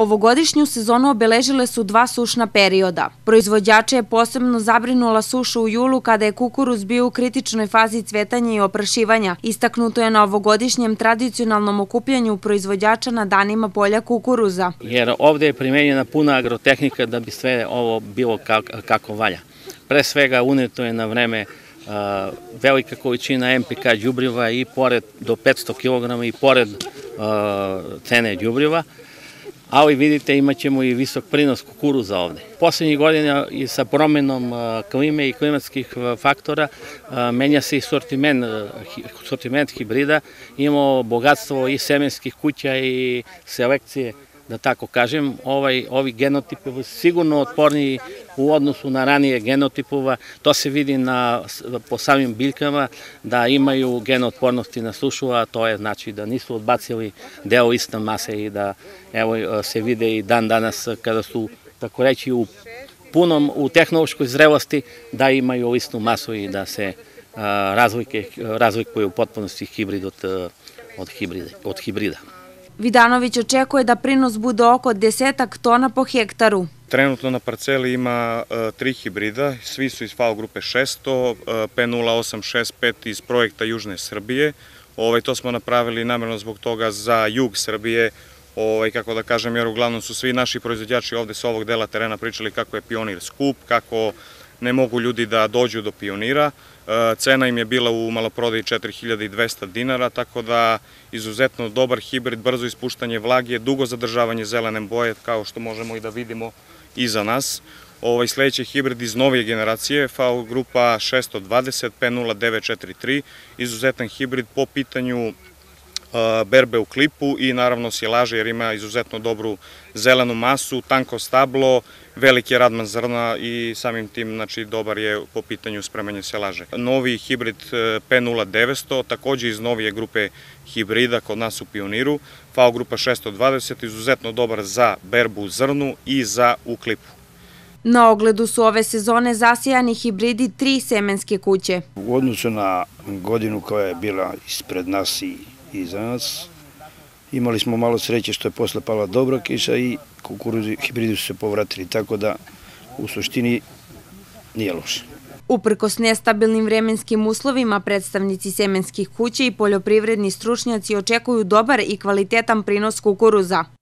Ovogodišnju sezonu obeležile su dva sušna perioda. Proizvođače je posebno zabrinula suša u julu kada je kukuruz bio u kritičnoj fazi cvetanja i oprašivanja. Istaknuto je na ovogodišnjem tradicionalnom okupljanju proizvođača na danima polja kukuruza. Jer ovde je primenjena puna agrotehnika da bi sve ovo bilo kako valja. Pre svega uneto je na vreme velika količina MPK djubriva i pored do 500 kg i pored cene djubriva ali vidite imat ćemo i visok prinos kukuruza ovde. Poslednjih godina i sa promenom klime i klimatskih faktora menja se i sortiment hibrida. Imamo bogatstvo i semenskih kuća i selekcije da tako kažem, ovaj, ovi genotipi sigurno otporniji u odnosu na ranije genotipova. To se vidi na, po samim biljkama da imaju genotpornosti na sušu, a to je znači da nisu odbacili deo ista mase i da evo, se vide i dan danas kada su, tako reći, u punom u tehnološkoj zrelosti da imaju istnu masu i da se a, razlike, razlikuju u potpunosti hibrid od, od, hibride, od hibrida. Vidanović očekuje da prinos bude oko desetak tona po hektaru. Trenutno na parceli ima e, tri hibrida, svi su iz FAO grupe 600, e, P0865 iz projekta Južne Srbije. Ovaj, to smo napravili namjerno zbog toga za jug Srbije, ovaj, kako da kažem, jer uglavnom su svi naši proizvodjači ovde sa ovog dela terena pričali kako je pionir skup, kako ne mogu ljudi da dođu do pionira. E, cena im je bila u maloprodaji 4200 dinara, tako da izuzetno dobar hibrid, brzo ispuštanje vlage, dugo zadržavanje zelene boje, kao što možemo i da vidimo iza nas. Ovaj sledeći hibrid iz novije generacije, V grupa 620 P0943, izuzetan hibrid po pitanju berbe u klipu i naravno silaže jer ima izuzetno dobru zelenu masu, tanko stablo, veliki je radman zrna i samim tim znači, dobar je po pitanju spremanja silaže. Novi hibrid e, P0900, takođe iz novije grupe hibrida kod nas u Pioniru, FAO grupa 620, izuzetno dobar za berbu u zrnu i za uklipu. Na ogledu su ove sezone zasijani hibridi tri semenske kuće. U odnosu na godinu koja je bila ispred nas i za nas. Imali smo malo sreće što je posle pala dobra kiša i kukuruzi hibridi su se povratili, tako da u suštini nije loše. Uprkos nestabilnim vremenskim uslovima, predstavnici semenskih kuća i poljoprivredni stručnjaci očekuju dobar i kvalitetan prinos kukuruza.